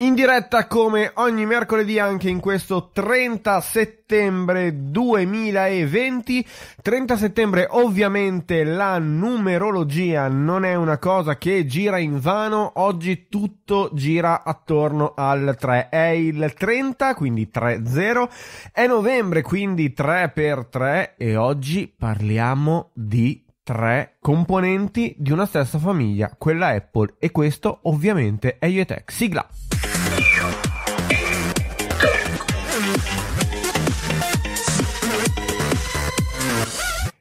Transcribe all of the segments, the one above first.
In diretta come ogni mercoledì anche in questo 30 settembre 2020. 30 settembre ovviamente la numerologia non è una cosa che gira in vano, oggi tutto gira attorno al 3. È il 30, quindi 3-0, è novembre, quindi 3 x 3 e oggi parliamo di tre componenti di una stessa famiglia, quella Apple, e questo ovviamente è Iotech. Sigla!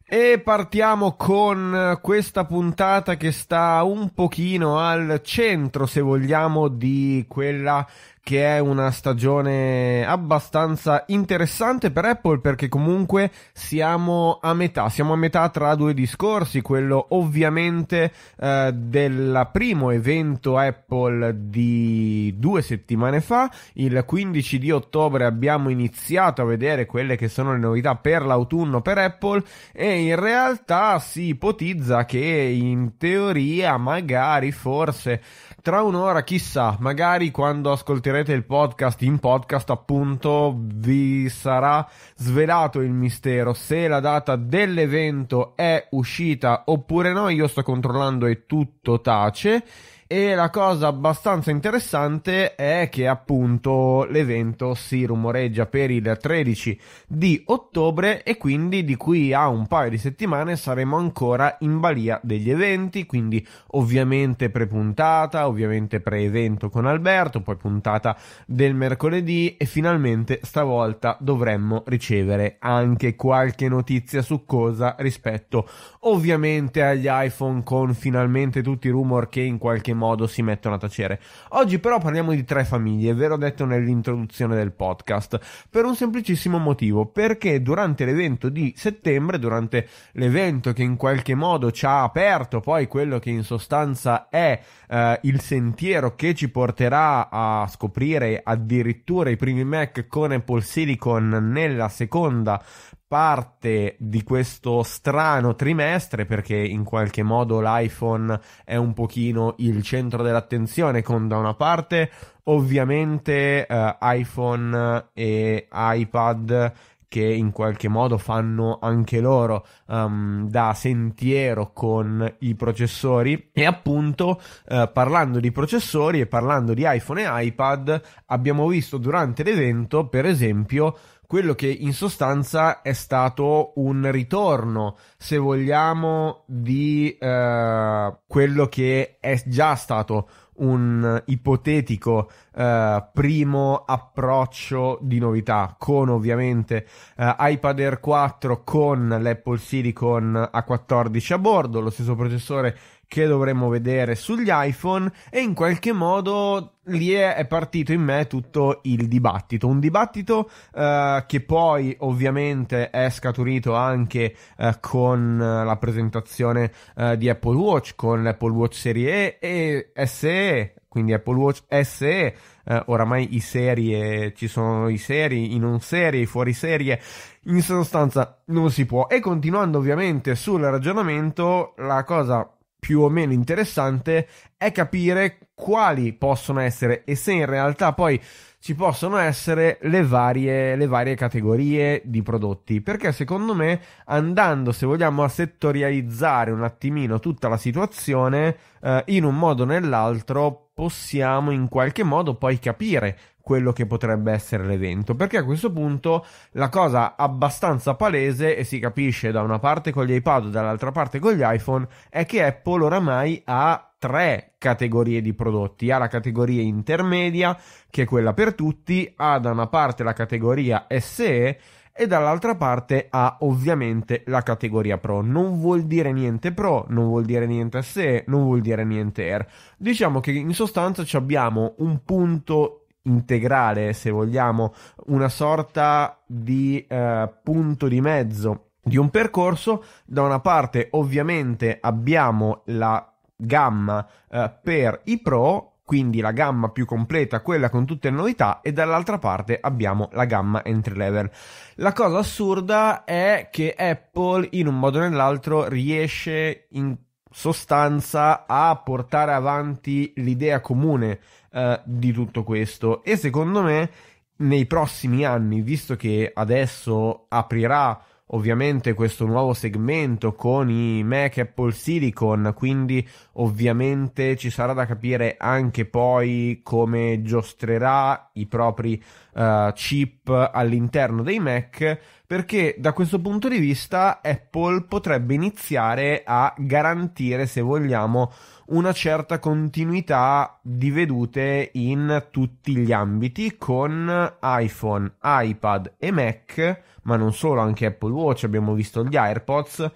E partiamo con questa puntata che sta un pochino al centro, se vogliamo, di quella che è una stagione abbastanza interessante per Apple perché comunque siamo a metà, siamo a metà tra due discorsi, quello ovviamente eh, del primo evento Apple di due settimane fa, il 15 di ottobre abbiamo iniziato a vedere quelle che sono le novità per l'autunno per Apple e in realtà si ipotizza che in teoria magari forse tra un'ora, chissà, magari quando ascolterete il podcast in podcast, appunto, vi sarà svelato il mistero se la data dell'evento è uscita oppure no. Io sto controllando e tutto tace. E la cosa abbastanza interessante è che appunto l'evento si rumoreggia per il 13 di ottobre e quindi di qui a un paio di settimane saremo ancora in balia degli eventi, quindi ovviamente prepuntata, ovviamente pre-evento con Alberto, poi puntata del mercoledì e finalmente stavolta dovremmo ricevere anche qualche notizia su cosa rispetto ovviamente agli iPhone con finalmente tutti i rumor che in qualche modo si mettono a tacere. Oggi però parliamo di tre famiglie, ve l'ho detto nell'introduzione del podcast, per un semplicissimo motivo, perché durante l'evento di settembre, durante l'evento che in qualche modo ci ha aperto poi quello che in sostanza è eh, il sentiero che ci porterà a scoprire addirittura i primi Mac con Apple Silicon nella seconda parte di questo strano trimestre perché in qualche modo l'iPhone è un pochino il centro dell'attenzione con da una parte ovviamente eh, iPhone e iPad che in qualche modo fanno anche loro um, da sentiero con i processori e appunto eh, parlando di processori e parlando di iPhone e iPad abbiamo visto durante l'evento per esempio quello che in sostanza è stato un ritorno, se vogliamo, di eh, quello che è già stato un ipotetico eh, primo approccio di novità con ovviamente eh, iPad Air 4 con l'Apple Silicon A14 a bordo, lo stesso processore che dovremmo vedere sugli iPhone e in qualche modo lì è partito in me tutto il dibattito, un dibattito eh, che poi ovviamente è scaturito anche eh, con eh, la presentazione eh, di Apple Watch, con l'Apple Watch Serie E e SE, quindi Apple Watch SE, eh, oramai i serie, ci sono i serie, i non serie, i fuori serie, in sostanza non si può. E continuando ovviamente sul ragionamento, la cosa più o meno interessante è capire quali possono essere e se in realtà poi ci possono essere le varie, le varie categorie di prodotti perché secondo me andando se vogliamo a settorializzare un attimino tutta la situazione eh, in un modo o nell'altro possiamo in qualche modo poi capire quello che potrebbe essere l'evento. Perché a questo punto la cosa abbastanza palese e si capisce da una parte con gli iPad e dall'altra parte con gli iPhone è che Apple oramai ha tre categorie di prodotti. Ha la categoria intermedia, che è quella per tutti, ha da una parte la categoria SE e dall'altra parte ha ovviamente la categoria Pro. Non vuol dire niente Pro, non vuol dire niente SE, non vuol dire niente Air. Diciamo che in sostanza abbiamo un punto integrale, se vogliamo, una sorta di eh, punto di mezzo di un percorso. Da una parte, ovviamente, abbiamo la gamma eh, per i pro quindi la gamma più completa, quella con tutte le novità, e dall'altra parte abbiamo la gamma entry level. La cosa assurda è che Apple, in un modo o nell'altro, riesce in sostanza a portare avanti l'idea comune eh, di tutto questo. E secondo me, nei prossimi anni, visto che adesso aprirà ovviamente questo nuovo segmento con i Mac Apple Silicon, quindi ovviamente ci sarà da capire anche poi come giostrerà i propri uh, chip all'interno dei Mac perché da questo punto di vista Apple potrebbe iniziare a garantire, se vogliamo, una certa continuità di vedute in tutti gli ambiti con iPhone, iPad e Mac, ma non solo, anche Apple Watch, abbiamo visto gli AirPods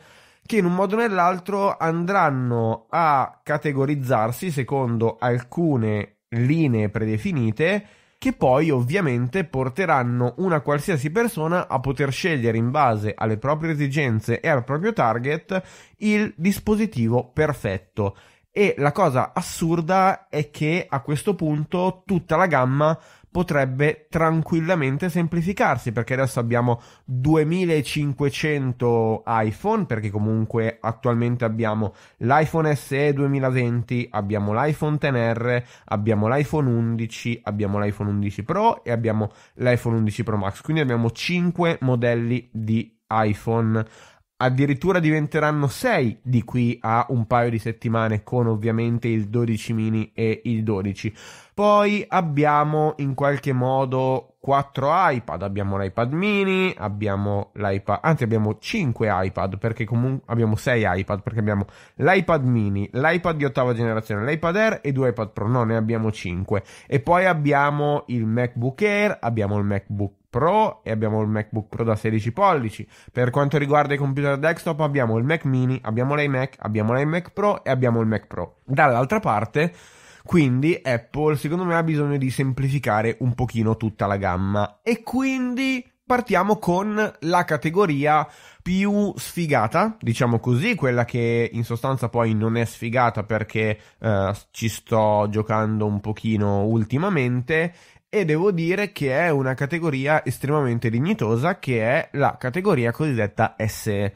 che in un modo o nell'altro andranno a categorizzarsi secondo alcune linee predefinite che poi ovviamente porteranno una qualsiasi persona a poter scegliere in base alle proprie esigenze e al proprio target il dispositivo perfetto. E la cosa assurda è che a questo punto tutta la gamma potrebbe tranquillamente semplificarsi perché adesso abbiamo 2500 iPhone perché comunque attualmente abbiamo l'iPhone SE 2020, abbiamo l'iPhone XR, abbiamo l'iPhone 11, abbiamo l'iPhone 11 Pro e abbiamo l'iPhone 11 Pro Max, quindi abbiamo 5 modelli di iPhone addirittura diventeranno 6 di qui a un paio di settimane con ovviamente il 12 mini e il 12. Poi abbiamo in qualche modo 4 iPad, abbiamo l'iPad mini, abbiamo l'iPad, anzi abbiamo 5 iPad perché comunque abbiamo 6 iPad perché abbiamo l'iPad mini, l'iPad di ottava generazione, l'iPad Air e 2 iPad Pro, no ne abbiamo 5 e poi abbiamo il MacBook Air, abbiamo il MacBook Pro e abbiamo il MacBook Pro da 16 pollici. Per quanto riguarda i computer desktop abbiamo il Mac mini, abbiamo l'iMac, abbiamo l'iMac Pro e abbiamo il Mac Pro. Dall'altra parte quindi Apple, secondo me, ha bisogno di semplificare un pochino tutta la gamma. E quindi partiamo con la categoria più sfigata, diciamo così, quella che in sostanza poi non è sfigata perché eh, ci sto giocando un pochino ultimamente e devo dire che è una categoria estremamente dignitosa che è la categoria cosiddetta SE.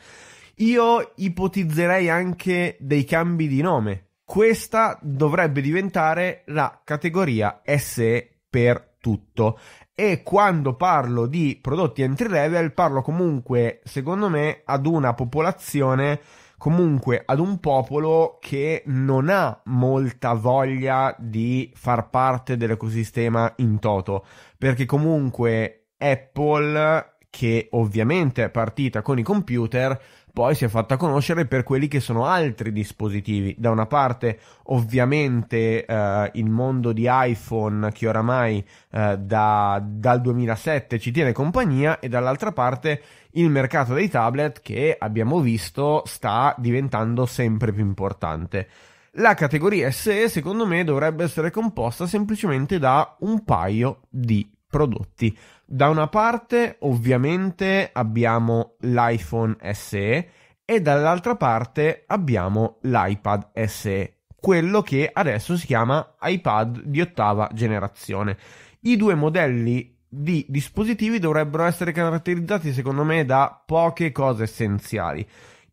Io ipotizzerei anche dei cambi di nome questa dovrebbe diventare la categoria SE per tutto. E quando parlo di prodotti entry level, parlo comunque, secondo me, ad una popolazione comunque ad un popolo che non ha molta voglia di far parte dell'ecosistema in toto, perché comunque Apple, che ovviamente è partita con i computer, poi si è fatta conoscere per quelli che sono altri dispositivi. Da una parte, ovviamente, eh, il mondo di iPhone che oramai eh, da, dal 2007 ci tiene compagnia, e dall'altra parte il mercato dei tablet che abbiamo visto sta diventando sempre più importante. La categoria SE, secondo me, dovrebbe essere composta semplicemente da un paio di prodotti. Da una parte, ovviamente, abbiamo l'iPhone SE e dall'altra parte abbiamo l'iPad SE, quello che adesso si chiama iPad di ottava generazione. I due modelli di dispositivi dovrebbero essere caratterizzati secondo me da poche cose essenziali.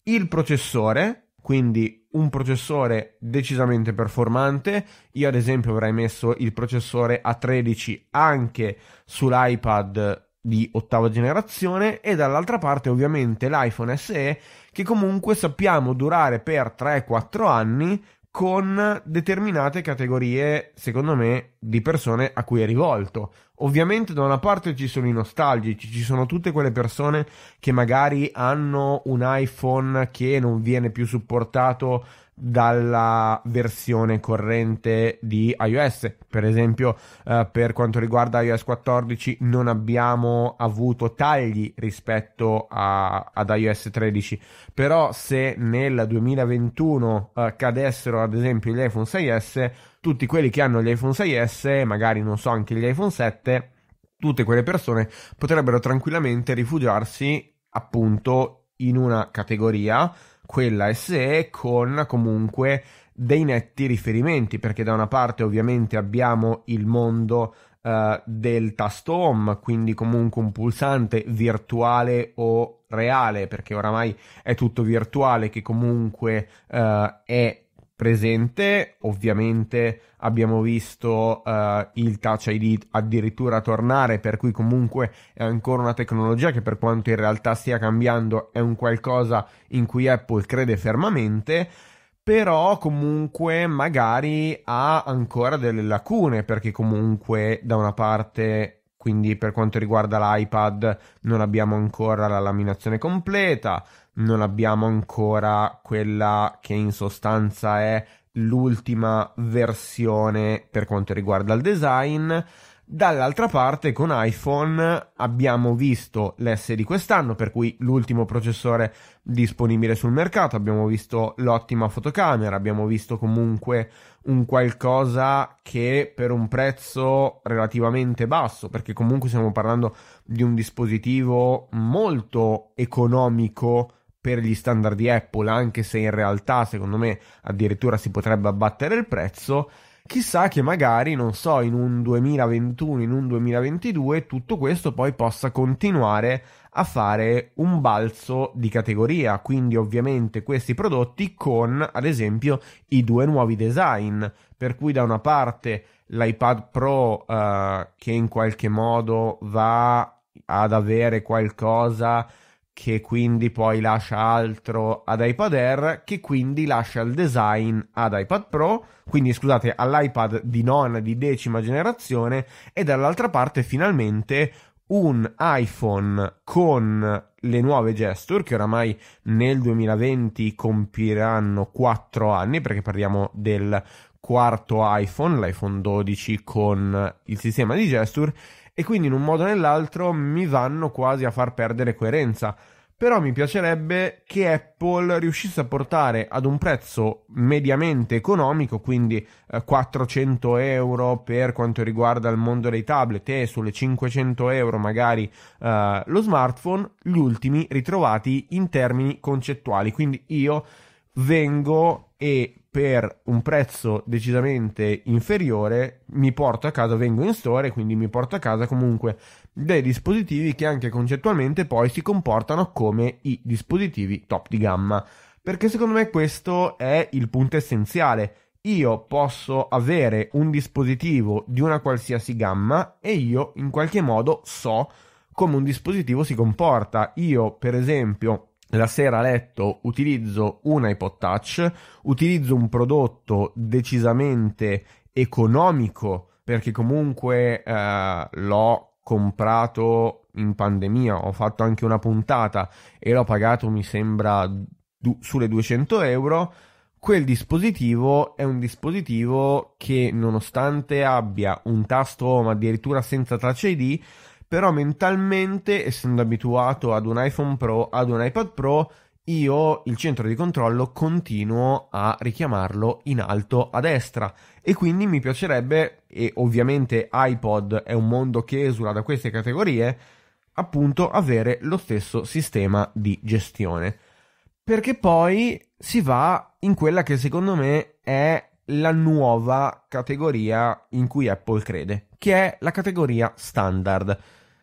Il processore, quindi un processore decisamente performante. Io, ad esempio, avrei messo il processore A13 anche sull'iPad di ottava generazione e dall'altra parte ovviamente l'iPhone SE che comunque sappiamo durare per 3-4 anni con determinate categorie, secondo me, di persone a cui è rivolto. Ovviamente da una parte ci sono i nostalgici, ci sono tutte quelle persone che magari hanno un iPhone che non viene più supportato dalla versione corrente di iOS. Per esempio, eh, per quanto riguarda iOS 14, non abbiamo avuto tagli rispetto a, ad iOS 13. Però, se nel 2021 eh, cadessero, ad esempio, gli iPhone 6S, tutti quelli che hanno gli iPhone 6S, magari non so, anche gli iPhone 7, tutte quelle persone potrebbero tranquillamente rifugiarsi appunto in una categoria, quella SE, con comunque dei netti riferimenti, perché da una parte ovviamente abbiamo il mondo eh, del tasto home, quindi comunque un pulsante virtuale o reale, perché oramai è tutto virtuale che comunque eh, è presente. Ovviamente abbiamo visto uh, il Touch ID addirittura tornare, per cui comunque è ancora una tecnologia che per quanto in realtà stia cambiando è un qualcosa in cui Apple crede fermamente però comunque magari ha ancora delle lacune perché comunque da una parte quindi per quanto riguarda l'iPad non abbiamo ancora la laminazione completa non abbiamo ancora quella che in sostanza è l'ultima versione per quanto riguarda il design. Dall'altra parte con iPhone abbiamo visto l'S di quest'anno, per cui l'ultimo processore disponibile sul mercato, abbiamo visto l'ottima fotocamera, abbiamo visto comunque un qualcosa che per un prezzo relativamente basso, perché comunque stiamo parlando di un dispositivo molto economico per gli standard di Apple, anche se in realtà secondo me addirittura si potrebbe abbattere il prezzo. Chissà che magari, non so, in un 2021, in un 2022, tutto questo poi possa continuare a fare un balzo di categoria. Quindi ovviamente questi prodotti con, ad esempio, i due nuovi design. Per cui da una parte l'iPad Pro eh, che in qualche modo va ad avere qualcosa che quindi poi lascia altro ad iPad Air, che quindi lascia il design ad iPad Pro, quindi scusate all'iPad di nona, di decima generazione, e dall'altra parte finalmente un iPhone con le nuove gesture che oramai nel 2020 compiranno 4 anni perché parliamo del quarto iPhone, l'iPhone 12 con il sistema di gesture e quindi in un modo o nell'altro mi vanno quasi a far perdere coerenza. Però mi piacerebbe che Apple riuscisse a portare ad un prezzo mediamente economico, quindi 400 eh, euro per quanto riguarda il mondo dei tablet e sulle 500 euro magari eh, lo smartphone, gli ultimi ritrovati in termini concettuali. Quindi io vengo e per un prezzo decisamente inferiore mi porto a casa, vengo in store, quindi mi porto a casa comunque dei dispositivi che anche concettualmente poi si comportano come i dispositivi top di gamma. Perché secondo me questo è il punto essenziale. Io posso avere un dispositivo di una qualsiasi gamma e io in qualche modo so come un dispositivo si comporta. Io, per esempio, la sera a letto utilizzo un iPod Touch, utilizzo un prodotto decisamente economico perché comunque eh, l'ho comprato in pandemia, ho fatto anche una puntata e l'ho pagato mi sembra du- sulle 200 euro. Quel dispositivo è un dispositivo che nonostante abbia un tasto home addirittura senza touch ID però mentalmente, essendo abituato ad un iPhone Pro, ad un iPad Pro, io il centro di controllo continuo a richiamarlo in alto a destra e quindi mi piacerebbe, e ovviamente iPod è un mondo che esula da queste categorie, appunto avere lo stesso sistema di gestione. Perché poi si va in quella che secondo me è la nuova categoria in cui Apple crede, che è la categoria standard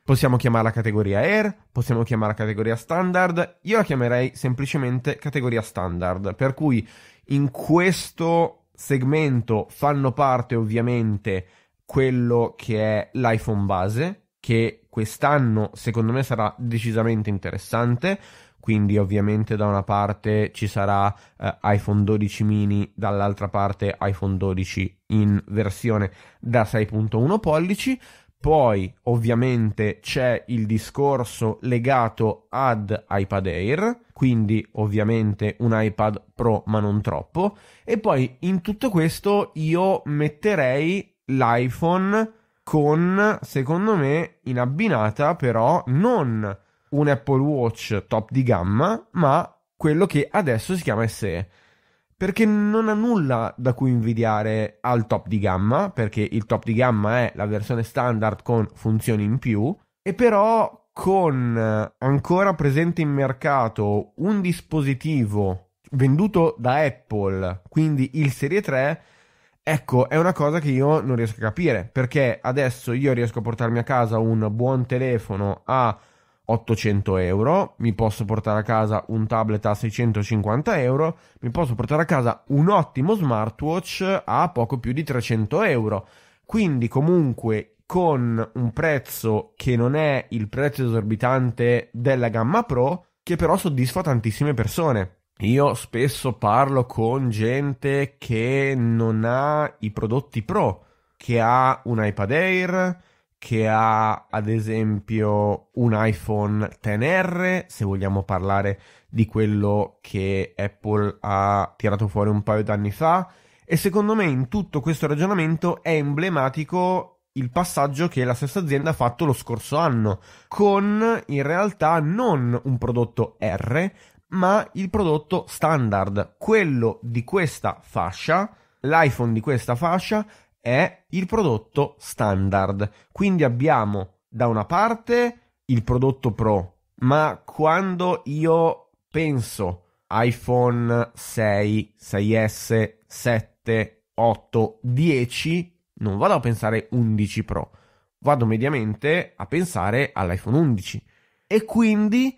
Possiamo chiamarla categoria Air, possiamo chiamarla categoria Standard, io la chiamerei semplicemente categoria Standard, per cui in questo segmento fanno parte ovviamente quello che è l'iPhone base, che quest'anno secondo me sarà decisamente interessante, quindi ovviamente da una parte ci sarà eh, iPhone 12 mini, dall'altra parte iPhone 12 in versione da 6.1 pollici, poi ovviamente c'è il discorso legato ad iPad Air, quindi ovviamente un iPad Pro ma non troppo. E poi in tutto questo io metterei l'iPhone con, secondo me, in abbinata però non un Apple Watch top di gamma, ma quello che adesso si chiama SE perché non ha nulla da cui invidiare al top di gamma, perché il top di gamma è la versione standard con funzioni in più, e però con eh, ancora presente in mercato un dispositivo venduto da Apple, quindi il Serie 3, Ecco, è una cosa che io non riesco a capire, perché adesso io riesco a portarmi a casa un buon telefono a 800 euro, mi posso portare a casa un tablet a 650 euro, mi posso portare a casa un ottimo smartwatch a poco più di 300 euro. Quindi comunque con un prezzo che non è il prezzo esorbitante della gamma Pro, che però soddisfa tantissime persone. Io spesso parlo con gente che non ha i prodotti Pro, che ha un iPad Air, che ha ad esempio un iPhone XR, se vogliamo parlare di quello che Apple ha tirato fuori un paio d'anni fa, e secondo me in tutto questo ragionamento è emblematico il passaggio che la stessa azienda ha fatto lo scorso anno, con in realtà non un prodotto R, ma il prodotto standard, quello di questa fascia, l'iPhone di questa fascia è il prodotto standard. Quindi abbiamo da una parte il prodotto pro, ma quando io penso iPhone 6, 6S, 7, 8, 10, non vado a pensare 11 Pro, vado mediamente a pensare all'iPhone 11. E quindi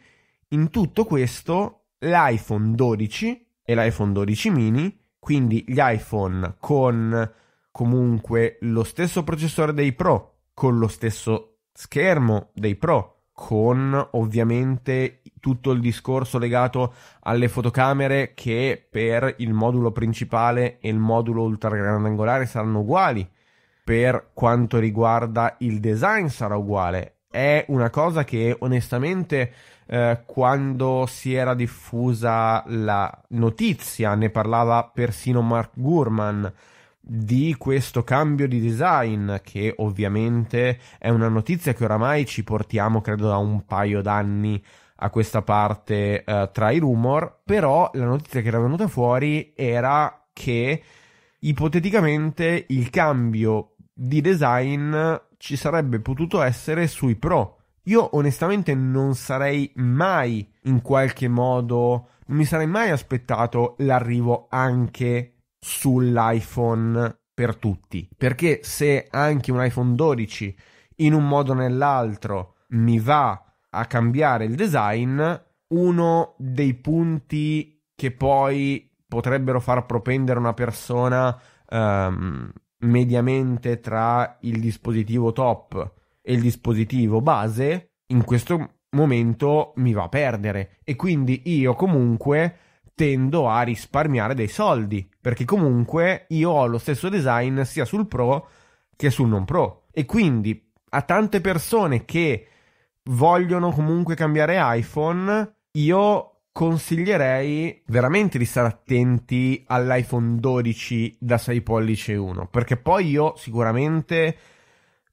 in tutto questo l'iPhone 12 e l'iPhone 12 mini, quindi gli iPhone con comunque lo stesso processore dei Pro, con lo stesso schermo dei Pro, con ovviamente tutto il discorso legato alle fotocamere che per il modulo principale e il modulo ultragrandangolare saranno uguali. Per quanto riguarda il design sarà uguale. È una cosa che onestamente eh, quando si era diffusa la notizia ne parlava persino Mark Gurman di questo cambio di design, che ovviamente è una notizia che oramai ci portiamo, credo, da un paio d'anni a questa parte eh, tra i rumor, però la notizia che era venuta fuori era che ipoteticamente il cambio di design ci sarebbe potuto essere sui pro. Io onestamente non sarei mai in qualche modo, non mi sarei mai aspettato l'arrivo anche sull'iPhone per tutti. Perché se anche un iPhone 12 in un modo o nell'altro mi va a cambiare il design, uno dei punti che poi potrebbero far propendere una persona um, mediamente tra il dispositivo top e il dispositivo base, in questo momento mi va a perdere. E quindi io comunque tendo a risparmiare dei soldi, perché comunque io ho lo stesso design sia sul Pro che sul non Pro. E quindi a tante persone che vogliono comunque cambiare iPhone, io consiglierei veramente di stare attenti all'iPhone 12 da 6 pollici e 1, perché poi io sicuramente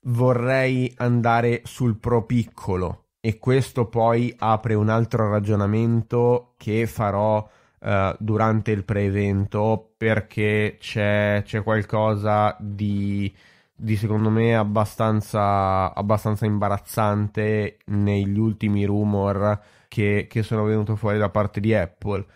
vorrei andare sul Pro piccolo e questo poi apre un altro ragionamento che farò eh, durante il pre-evento perché c'è, c'è qualcosa di, di, secondo me abbastanza, abbastanza, imbarazzante negli ultimi rumor che, che sono venuti fuori da parte di Apple.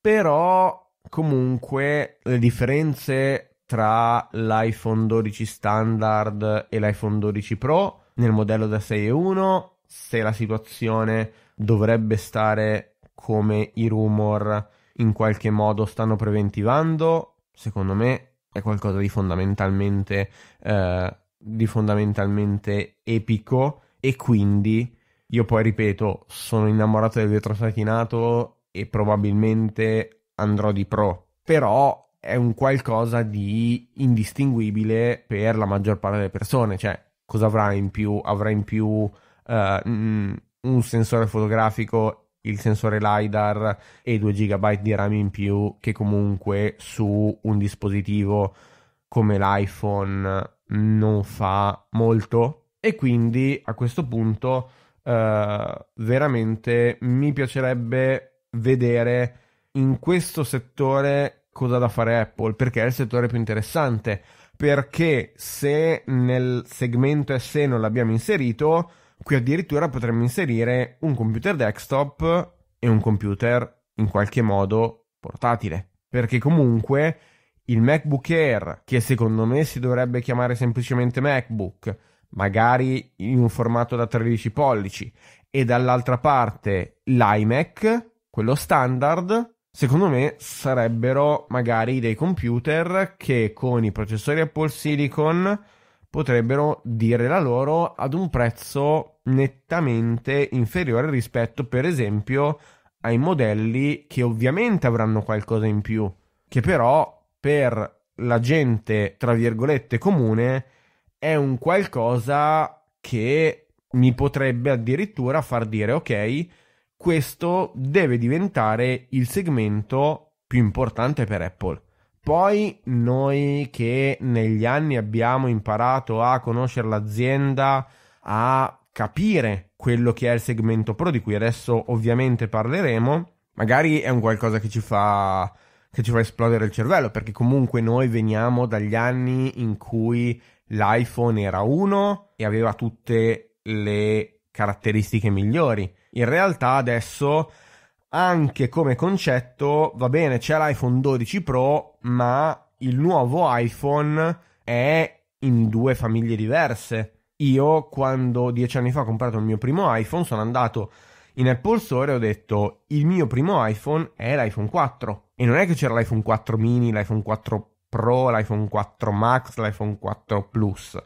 Però comunque le differenze tra l'iPhone 12 standard e l'iPhone 12 Pro nel modello da 6 e 1 se la situazione dovrebbe stare come i rumor in qualche modo stanno preventivando, secondo me è qualcosa di fondamentalmente, eh, di fondamentalmente epico e quindi io poi ripeto, sono innamorato del vetro satinato e probabilmente andrò di pro, però è un qualcosa di indistinguibile per la maggior parte delle persone, cioè cosa avrà in più? Avrà in più uh, un sensore fotografico il sensore LiDAR e 2 GB di RAM in più che comunque su un dispositivo come l'iPhone non fa molto e quindi a questo punto eh, veramente mi piacerebbe vedere in questo settore cosa da fare Apple perché è il settore più interessante perché se nel segmento SE non l'abbiamo inserito Qui addirittura potremmo inserire un computer desktop e un computer in qualche modo portatile, perché comunque il MacBook Air, che secondo me si dovrebbe chiamare semplicemente MacBook, magari in un formato da 13 pollici, e dall'altra parte l'iMac, quello standard, secondo me sarebbero magari dei computer che con i processori Apple Silicon potrebbero dire la loro ad un prezzo nettamente inferiore rispetto, per esempio, ai modelli che ovviamente avranno qualcosa in più, che però per la gente, tra virgolette, comune è un qualcosa che mi potrebbe addirittura far dire ok, questo deve diventare il segmento più importante per Apple. Poi noi che negli anni abbiamo imparato a conoscere l'azienda, a capire quello che è il segmento pro di cui adesso ovviamente parleremo, magari è un qualcosa che ci fa che ci fa esplodere il cervello, perché comunque noi veniamo dagli anni in cui l'iPhone era uno e aveva tutte le caratteristiche migliori. In realtà adesso anche come concetto va bene, c'è l'iPhone 12 Pro ma il nuovo iPhone è in due famiglie diverse. Io, quando dieci anni fa ho comprato il mio primo iPhone, sono andato in Apple Store e ho detto il mio primo iPhone è l'iPhone 4. E non è che c'era l'iPhone 4 mini, l'iPhone 4 Pro, l'iPhone 4 Max, l'iPhone 4 Plus.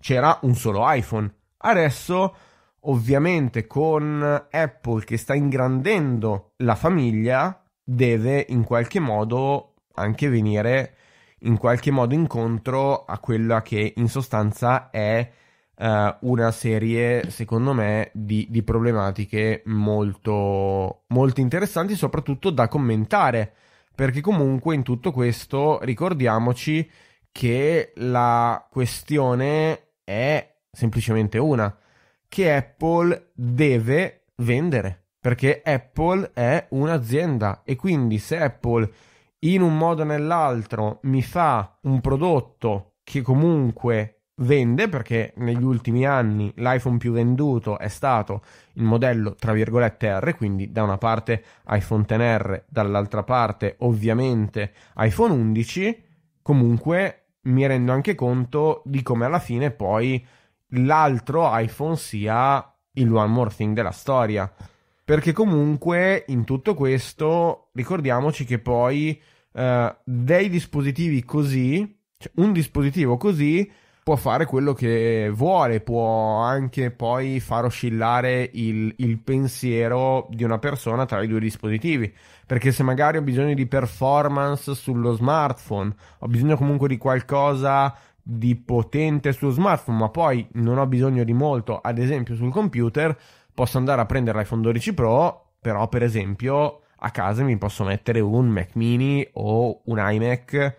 C'era un solo iPhone. Adesso, ovviamente, con Apple che sta ingrandendo la famiglia, deve in qualche modo anche venire in qualche modo incontro a quella che in sostanza è uh, una serie, secondo me, di, di problematiche molto, molto interessanti, soprattutto da commentare, perché comunque in tutto questo ricordiamoci che la questione è semplicemente una, che Apple deve vendere, perché Apple è un'azienda e quindi se Apple in un modo o nell'altro mi fa un prodotto che comunque vende perché negli ultimi anni l'iPhone più venduto è stato il modello tra virgolette R, quindi da una parte iPhone XR, dall'altra parte ovviamente iPhone 11, comunque mi rendo anche conto di come alla fine poi l'altro iPhone sia il one more thing della storia. Perché comunque in tutto questo ricordiamoci che poi eh, dei dispositivi così, cioè un dispositivo così può fare quello che vuole, può anche poi far oscillare il, il, pensiero di una persona tra i due dispositivi. Perché se magari ho bisogno di performance sullo smartphone, ho bisogno comunque di qualcosa di potente sullo smartphone, ma poi non ho bisogno di molto, ad esempio sul computer, posso andare a prendere l'iPhone 12 Pro, però per esempio a casa mi posso mettere un Mac mini o un iMac,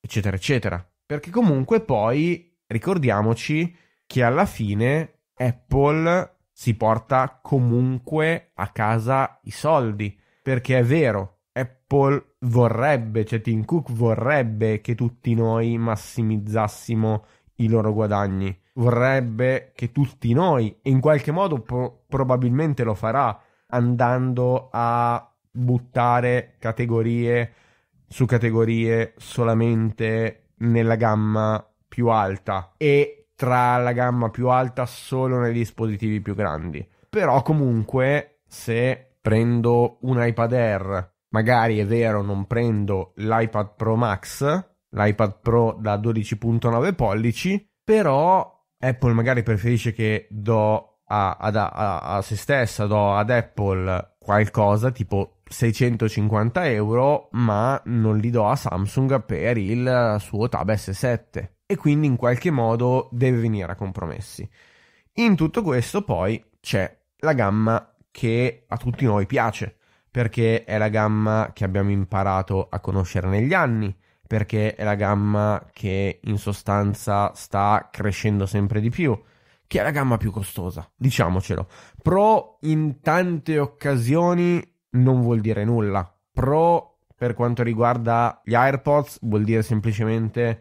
eccetera, eccetera. Perché comunque poi ricordiamoci che alla fine Apple si porta comunque a casa i soldi. Perché è vero, Apple vorrebbe, cioè Tim Cook vorrebbe che tutti noi massimizzassimo i loro guadagni. Vorrebbe che tutti noi, e in qualche modo pro- probabilmente lo farà, andando a buttare categorie su categorie solamente nella gamma più alta e tra la gamma più alta solo nei dispositivi più grandi. Però comunque se prendo un iPad Air, magari è vero non prendo l'iPad Pro Max, l'iPad Pro da 12.9 pollici, però Apple magari preferisce che do a, a, a, a se stessa, do ad Apple qualcosa tipo 650 euro, ma non li do a Samsung per il suo Tab S7 e quindi in qualche modo deve venire a compromessi. In tutto questo poi c'è la gamma che a tutti noi piace, perché è la gamma che abbiamo imparato a conoscere negli anni, perché è la gamma che in sostanza sta crescendo sempre di più, che è la gamma più costosa, diciamocelo. Pro in tante occasioni non vuol dire nulla. Pro per quanto riguarda gli AirPods vuol dire semplicemente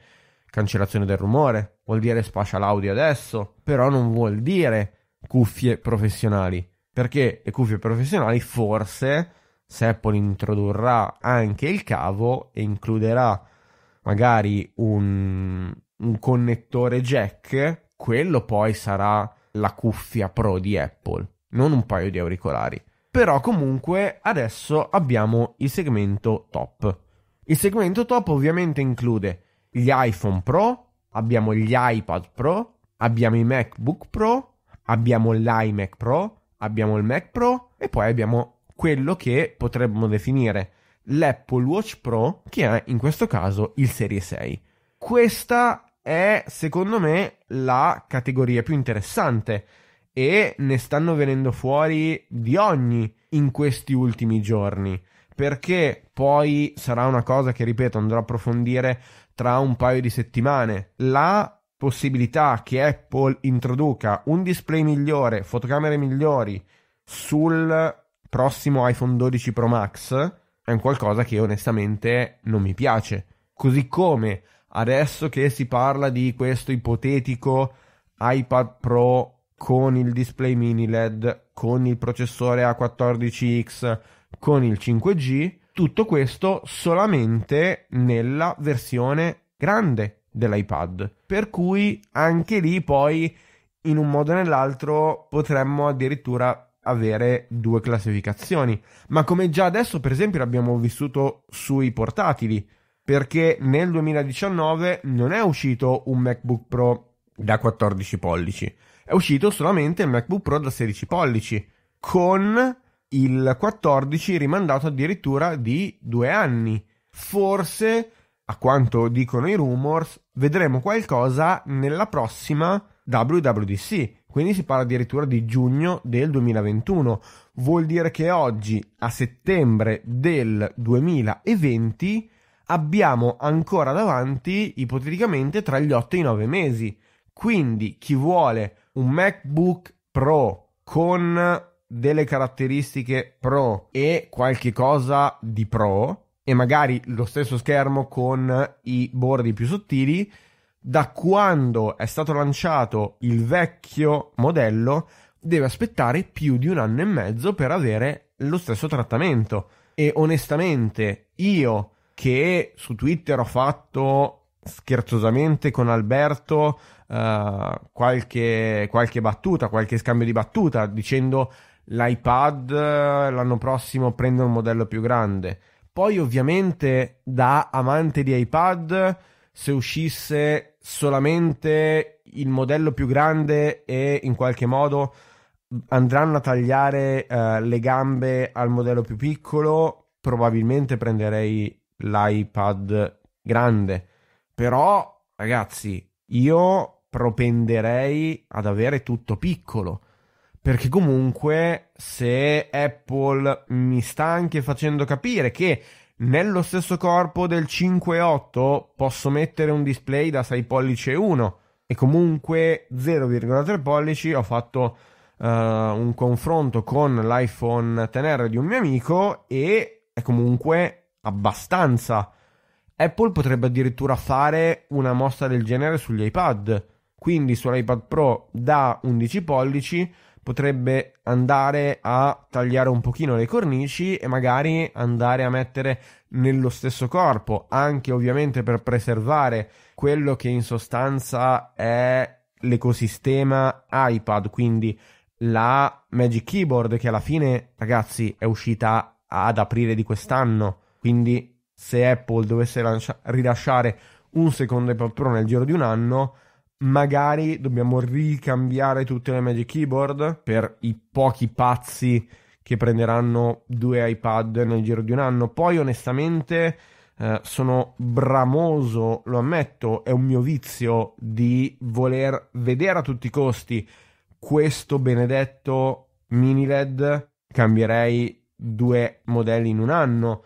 cancellazione del rumore, vuol dire spatial audio adesso, però non vuol dire cuffie professionali, perché le cuffie professionali forse se Apple introdurrà anche il cavo e includerà magari un, un connettore jack, quello poi sarà la cuffia pro di Apple, non un paio di auricolari però comunque adesso abbiamo il segmento top. Il segmento top ovviamente include gli iPhone Pro, abbiamo gli iPad Pro, abbiamo i MacBook Pro, abbiamo l'iMac Pro, abbiamo il Mac Pro e poi abbiamo quello che potremmo definire l'Apple Watch Pro, che è in questo caso il Serie 6. Questa è secondo me la categoria più interessante e ne stanno venendo fuori di ogni in questi ultimi giorni perché poi sarà una cosa che ripeto andrò a approfondire tra un paio di settimane la possibilità che Apple introduca un display migliore fotocamere migliori sul prossimo iPhone 12 Pro Max è un qualcosa che onestamente non mi piace così come adesso che si parla di questo ipotetico iPad Pro con il display mini LED, con il processore A14X, con il 5G, tutto questo solamente nella versione grande dell'iPad. Per cui anche lì poi in un modo o nell'altro potremmo addirittura avere due classificazioni. Ma come già adesso, per esempio, l'abbiamo vissuto sui portatili, perché nel 2019 non è uscito un MacBook Pro da 14 pollici, è uscito solamente il MacBook Pro da 16 pollici, con il 14 rimandato addirittura di due anni. Forse, a quanto dicono i rumors, vedremo qualcosa nella prossima WWDC. Quindi si parla addirittura di giugno del 2021. Vuol dire che oggi, a settembre del 2020, abbiamo ancora davanti, ipoteticamente, tra gli 8 e i 9 mesi. Quindi chi vuole un MacBook Pro con delle caratteristiche Pro e qualche cosa di Pro e magari lo stesso schermo con i bordi più sottili, da quando è stato lanciato il vecchio modello deve aspettare più di un anno e mezzo per avere lo stesso trattamento. E onestamente, io che su Twitter ho fatto scherzosamente con Alberto uh, qualche, qualche battuta, qualche scambio di battuta, dicendo l'iPad eh, l'anno prossimo prende un modello più grande. Poi ovviamente da amante di iPad, se uscisse solamente il modello più grande e in qualche modo andranno a tagliare uh, le gambe al modello più piccolo, probabilmente prenderei l'iPad grande. Però, ragazzi, io propenderei ad avere tutto piccolo. Perché comunque se Apple mi sta anche facendo capire che nello stesso corpo del 5.8 posso mettere un display da 6 pollici e 1 e comunque 0,3 pollici ho fatto uh, un confronto con l'iPhone XR di un mio amico e è comunque abbastanza Apple potrebbe addirittura fare una mossa del genere sugli iPad. Quindi sull'iPad Pro da 11 pollici potrebbe andare a tagliare un pochino le cornici e magari andare a mettere nello stesso corpo, anche ovviamente per preservare quello che in sostanza è l'ecosistema iPad, quindi la Magic Keyboard che alla fine, ragazzi, è uscita ad aprile di quest'anno, quindi se Apple dovesse lancia- rilasciare un secondo iPad Pro nel giro di un anno, magari dobbiamo ricambiare tutte le Magic Keyboard per i pochi pazzi che prenderanno due iPad nel giro di un anno. Poi onestamente eh, sono bramoso, lo ammetto, è un mio vizio di voler vedere a tutti i costi questo benedetto mini LED. Cambierei due modelli in un anno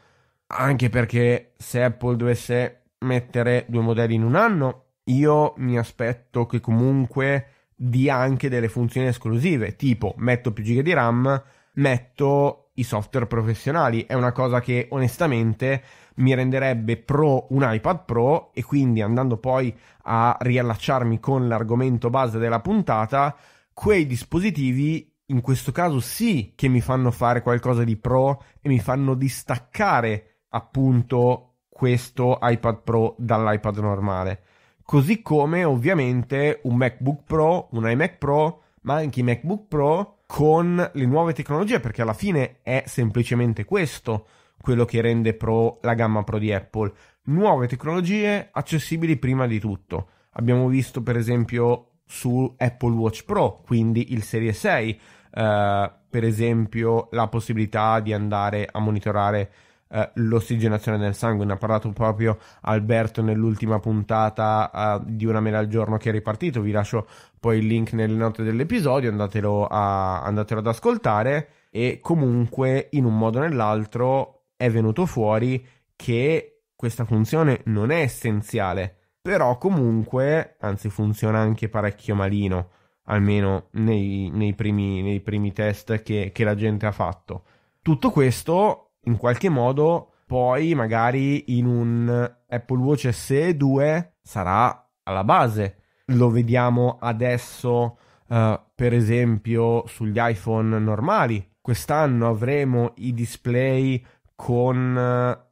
anche perché se Apple dovesse mettere due modelli in un anno, io mi aspetto che comunque dia anche delle funzioni esclusive, tipo metto più giga di RAM, metto i software professionali, è una cosa che onestamente mi renderebbe pro un iPad Pro e quindi andando poi a riallacciarmi con l'argomento base della puntata, quei dispositivi in questo caso sì che mi fanno fare qualcosa di pro e mi fanno distaccare appunto questo iPad Pro dall'iPad normale. Così come ovviamente un MacBook Pro, un iMac Pro, ma anche i MacBook Pro con le nuove tecnologie, perché alla fine è semplicemente questo quello che rende Pro la gamma Pro di Apple. Nuove tecnologie accessibili prima di tutto. Abbiamo visto per esempio su Apple Watch Pro, quindi il Serie 6, eh, per esempio la possibilità di andare a monitorare eh, l'ossigenazione del sangue. Ne ha parlato proprio Alberto nell'ultima puntata eh, di Una mela al giorno che è ripartito. Vi lascio poi il link nelle note dell'episodio, andatelo, a, andatelo ad ascoltare. E comunque, in un modo o nell'altro, è venuto fuori che questa funzione non è essenziale. Però comunque, anzi funziona anche parecchio malino, almeno nei, nei, primi, nei primi, test che, che la gente ha fatto. Tutto questo in qualche modo poi magari in un Apple Watch SE 2 sarà alla base. Lo vediamo adesso uh, per esempio sugli iPhone normali. Quest'anno avremo i display con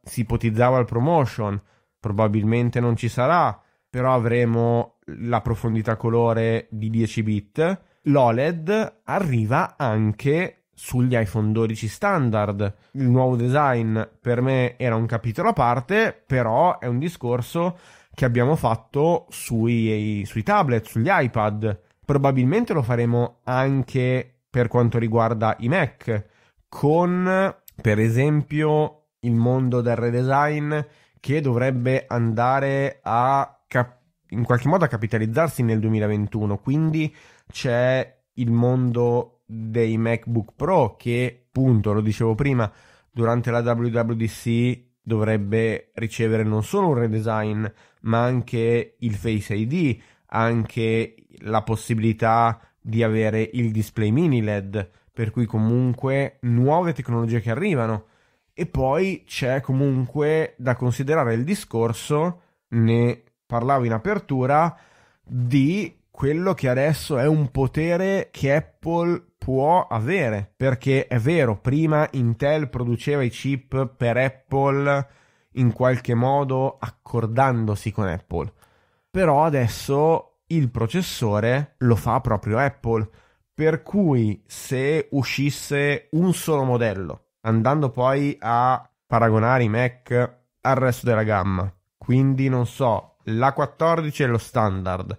uh, si ipotizzava il promotion, probabilmente non ci sarà, però avremo la profondità colore di 10 bit. L'OLED arriva anche sugli iPhone 12 standard. Il nuovo design per me era un capitolo a parte, però è un discorso che abbiamo fatto sui, sui tablet, sugli iPad. Probabilmente lo faremo anche per quanto riguarda i Mac, con per esempio il mondo del redesign che dovrebbe andare a cap- in qualche modo a capitalizzarsi nel 2021. Quindi c'è il mondo dei MacBook Pro che, appunto, lo dicevo prima, durante la WWDC dovrebbe ricevere non solo un redesign, ma anche il Face ID, anche la possibilità di avere il display mini LED, per cui comunque nuove tecnologie che arrivano. E poi c'è comunque da considerare il discorso, ne parlavo in apertura, di quello che adesso è un potere che Apple può avere, perché è vero, prima Intel produceva i chip per Apple in qualche modo accordandosi con Apple, però adesso il processore lo fa proprio Apple, per cui se uscisse un solo modello, andando poi a paragonare i Mac al resto della gamma, quindi non so, l'A14 è lo standard,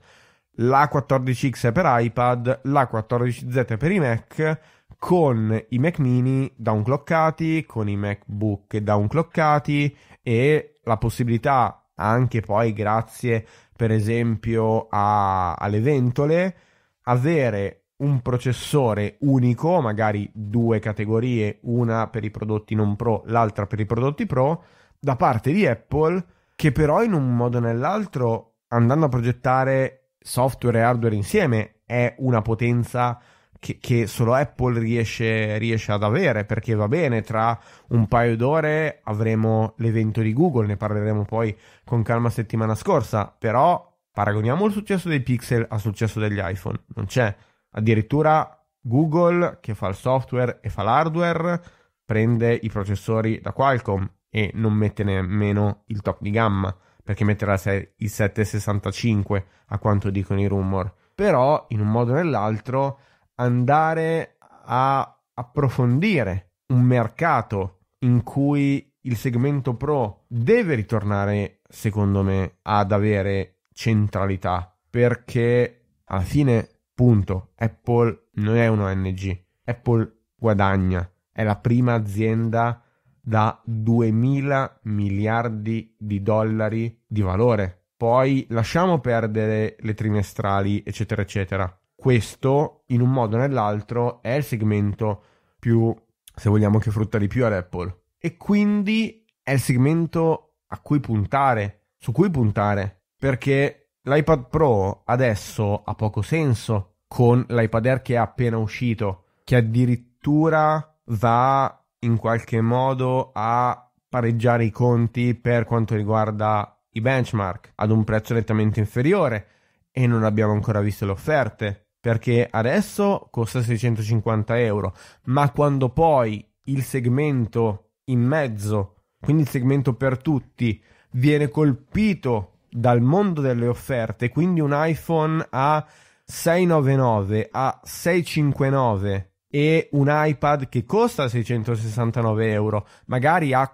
l'A14X per iPad, l'A14Z per i Mac, con i Mac mini downclockati, con i MacBook downclockati e la possibilità anche poi grazie per esempio a, alle ventole avere un processore unico, magari due categorie, una per i prodotti non pro, l'altra per i prodotti pro, da parte di Apple, che però in un modo o nell'altro, andando a progettare software e hardware insieme è una potenza che, che solo Apple riesce, riesce, ad avere perché va bene, tra un paio d'ore avremo l'evento di Google, ne parleremo poi con calma settimana scorsa, però paragoniamo il successo dei Pixel al successo degli iPhone, non c'è, addirittura Google che fa il software e fa l'hardware prende i processori da Qualcomm e non mette nemmeno il top di gamma perché metterà i 7,65 a quanto dicono i rumor. Però, in un modo o nell'altro, andare a approfondire un mercato in cui il segmento pro deve ritornare, secondo me, ad avere centralità perché alla fine, punto, Apple non è un ONG, Apple guadagna, è la prima azienda da 2.000 miliardi di dollari di valore. Poi lasciamo perdere le trimestrali, eccetera, eccetera. Questo, in un modo o nell'altro, è il segmento più, se vogliamo, che frutta di più ad Apple. E quindi è il segmento a cui puntare, su cui puntare, perché l'iPad Pro adesso ha poco senso con l'iPad Air che è appena uscito, che addirittura va in qualche modo a pareggiare i conti per quanto riguarda i benchmark ad un prezzo nettamente inferiore e non abbiamo ancora visto le offerte perché adesso costa 650 euro, ma quando poi il segmento in mezzo, quindi il segmento per tutti, viene colpito dal mondo delle offerte, quindi un iPhone a 699 a 659 e un iPad che costa 669 euro, magari a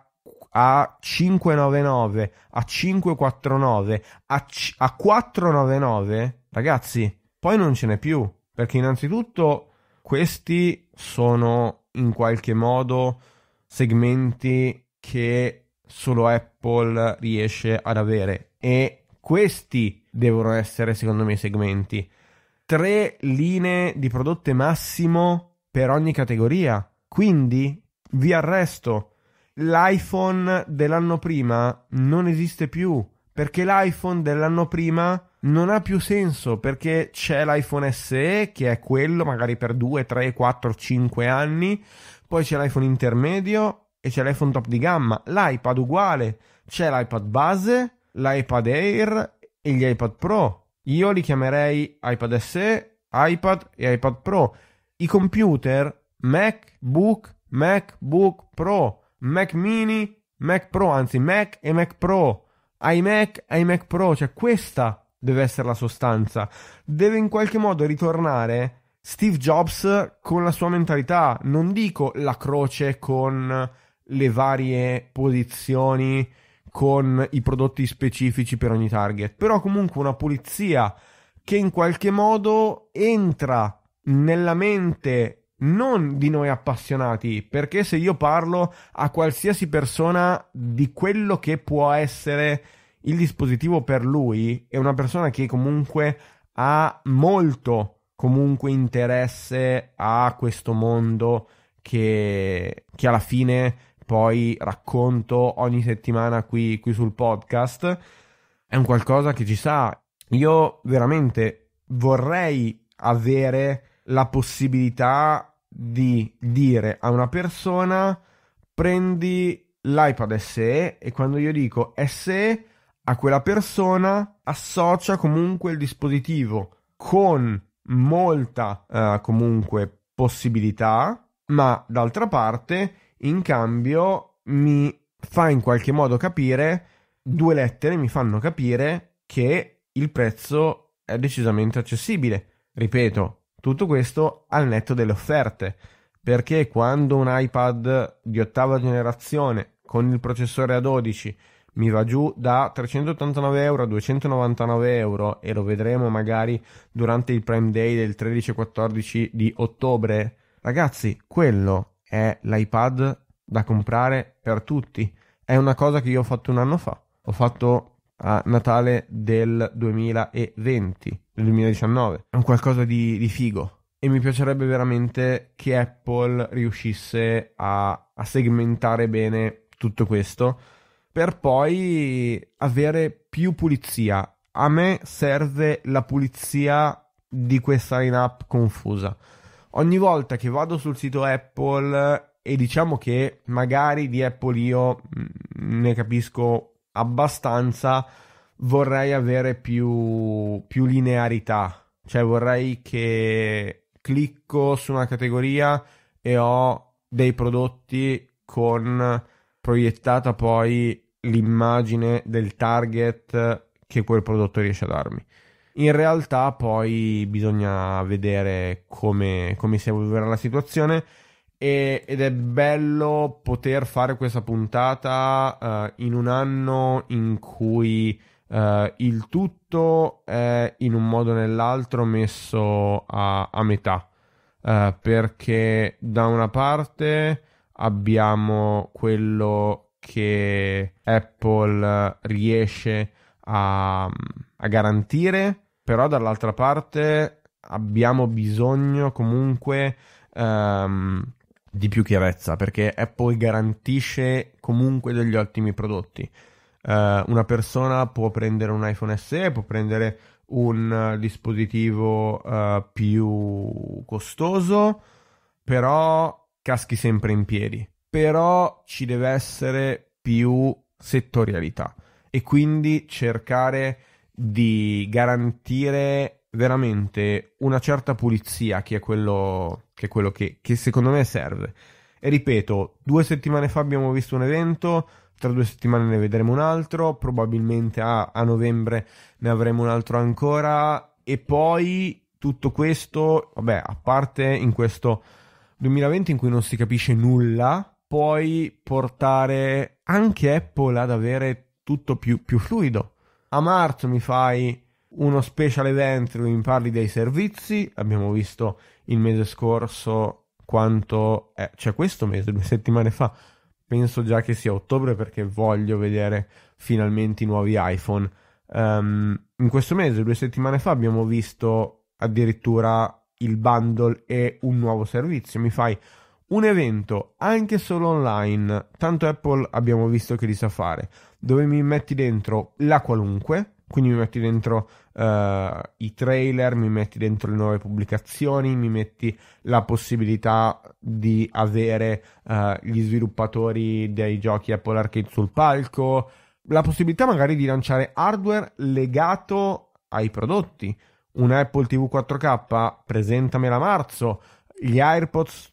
a 599, a 549, a, c- a 499, ragazzi, poi non ce n'è più. Perché innanzitutto questi sono in qualche modo segmenti che solo Apple riesce ad avere. E questi devono essere, secondo me, i segmenti. Tre linee di prodotto massimo per ogni categoria. Quindi vi arresto l'iPhone dell'anno prima non esiste più perché l'iPhone dell'anno prima non ha più senso perché c'è l'iPhone SE che è quello magari per 2, 3, 4, 5 anni, poi c'è l'iPhone intermedio e c'è l'iPhone top di gamma, l'iPad uguale, c'è l'iPad base, l'iPad Air e gli iPad Pro. Io li chiamerei iPad SE, iPad e iPad Pro. I computer MacBook, MacBook Pro Mac Mini, Mac Pro, anzi Mac e Mac Pro, iMac e iMac Pro, cioè questa deve essere la sostanza. Deve in qualche modo ritornare Steve Jobs con la sua mentalità, non dico la croce con le varie posizioni, con i prodotti specifici per ogni target, però comunque una pulizia che in qualche modo entra nella mente non di noi appassionati, perché se io parlo a qualsiasi persona di quello che può essere il dispositivo per lui, è una persona che comunque ha molto comunque interesse a questo mondo che, che alla fine poi racconto ogni settimana qui, qui sul podcast, è un qualcosa che ci sa. Io veramente vorrei avere la possibilità di dire a una persona prendi l'iPad SE e quando io dico SE a quella persona associa comunque il dispositivo con molta eh, comunque possibilità ma d'altra parte in cambio mi fa in qualche modo capire due lettere mi fanno capire che il prezzo è decisamente accessibile ripeto tutto questo al netto delle offerte, perché quando un iPad di ottava generazione con il processore A12 mi va giù da 389 euro a 299 euro e lo vedremo magari durante il Prime Day del 13-14 di ottobre. Ragazzi, quello è l'iPad da comprare per tutti. È una cosa che io ho fatto un anno fa. Ho fatto a Natale del 2020, del 2019. È un qualcosa di, di figo. E mi piacerebbe veramente che Apple riuscisse a, a segmentare bene tutto questo per poi avere più pulizia. A me serve la pulizia di questa lineup confusa. Ogni volta che vado sul sito Apple e diciamo che magari di Apple io mm, ne capisco abbastanza, vorrei avere più, più linearità. Cioè vorrei che clicco su una categoria e ho dei prodotti con proiettata poi l'immagine del target che quel prodotto riesce a darmi. In realtà poi bisogna vedere come, come si evolverà la situazione. E, ed è bello poter fare questa puntata uh, in un anno in cui uh, il tutto è in un modo o nell'altro messo a, a metà. Uh, perché da una parte abbiamo quello che Apple riesce a, a garantire, però dall'altra parte abbiamo bisogno comunque um, di più chiarezza perché Apple garantisce comunque degli ottimi prodotti. Uh, una persona può prendere un iPhone SE, può prendere un eh, dispositivo uh, più costoso, però caschi sempre in piedi. Però ci deve essere più settorialità e quindi cercare di garantire veramente una certa pulizia che è quello che è quello che, che secondo me serve. E ripeto, due settimane fa abbiamo visto un evento, tra due settimane ne vedremo un altro, probabilmente a, a, novembre ne avremo un altro ancora e poi tutto questo, vabbè, a parte in questo 2020 in cui non si capisce nulla, poi portare anche Apple ad avere tutto più, più fluido. A marzo mi fai uno special event dove mi parli dei servizi, abbiamo visto il mese scorso quanto, è, cioè questo mese, due settimane fa, penso già che sia ottobre perché voglio vedere finalmente i nuovi iPhone. Um, in questo mese, due settimane fa, abbiamo visto addirittura il bundle e un nuovo servizio. Mi fai un evento anche solo online, tanto Apple abbiamo visto che li sa fare, dove mi metti dentro la qualunque, quindi mi metti dentro Uh, i trailer, mi metti dentro le nuove pubblicazioni, mi metti la possibilità di avere uh, gli sviluppatori dei giochi Apple Arcade sul palco, la possibilità magari di lanciare hardware legato ai prodotti. Un Apple TV 4K, presentamela a marzo, gli AirPods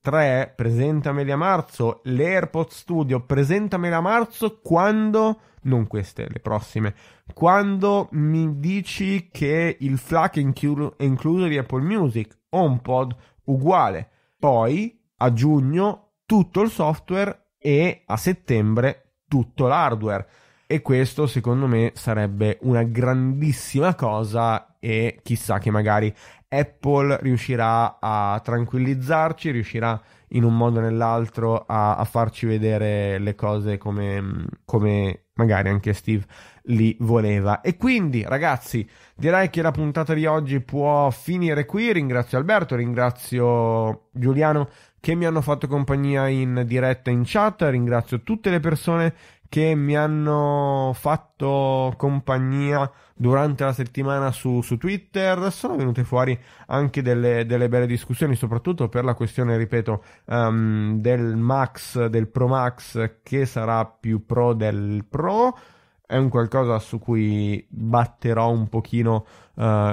3, presentameli a marzo, le AirPods Studio, presentamela a marzo quando non queste, le prossime. Quando mi dici che il FLAC è, inclu- è incluso di Apple Music, HomePod uguale. Poi a giugno tutto il software e a settembre tutto l'hardware. E questo secondo me sarebbe una grandissima cosa e chissà che magari Apple riuscirà a tranquillizzarci, riuscirà in un modo o nell'altro a, a farci vedere le cose come, come magari anche Steve li voleva. E quindi, ragazzi, direi che la puntata di oggi può finire qui. Ringrazio Alberto, ringrazio Giuliano che mi hanno fatto compagnia in diretta in chat, ringrazio tutte le persone che mi hanno fatto compagnia durante la settimana su, su Twitter. Sono venute fuori anche delle, delle, belle discussioni, soprattutto per la questione, ripeto, um, del Max, del Pro Max, che sarà più pro del Pro. È un qualcosa su cui batterò un pochino uh,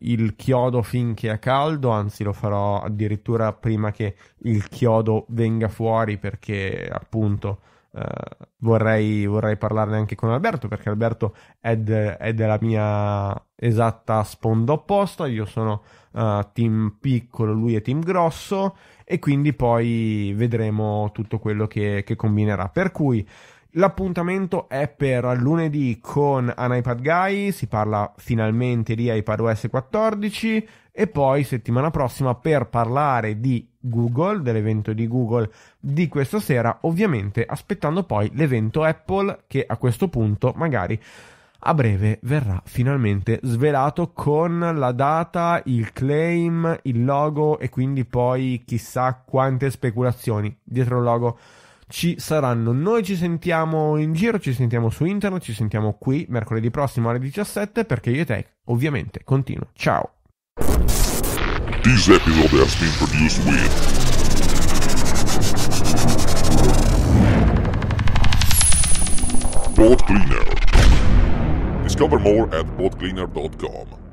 il chiodo finché è caldo, anzi lo farò addirittura prima che il chiodo venga fuori perché appunto eh, vorrei, vorrei, parlarne anche con Alberto perché Alberto è, de, è della mia esatta sponda opposta. Io sono uh, team piccolo, lui è team grosso e quindi poi vedremo tutto quello che, che combinerà. Per cui. L'appuntamento è per lunedì con An iPad Guy, si parla finalmente di iPadOS 14 e poi settimana prossima per parlare di Google, dell'evento di Google di questa sera, ovviamente aspettando poi l'evento Apple che a questo punto magari a breve verrà finalmente svelato con la data, il claim, il logo e quindi poi chissà quante speculazioni dietro il logo ci saranno. Noi ci sentiamo in giro, ci sentiamo su internet, ci sentiamo qui mercoledì prossimo alle 17 perché io e te ovviamente continuo. Ciao! This episode has been produced with Pod Cleaner. Discover more at BoatCleaner.com.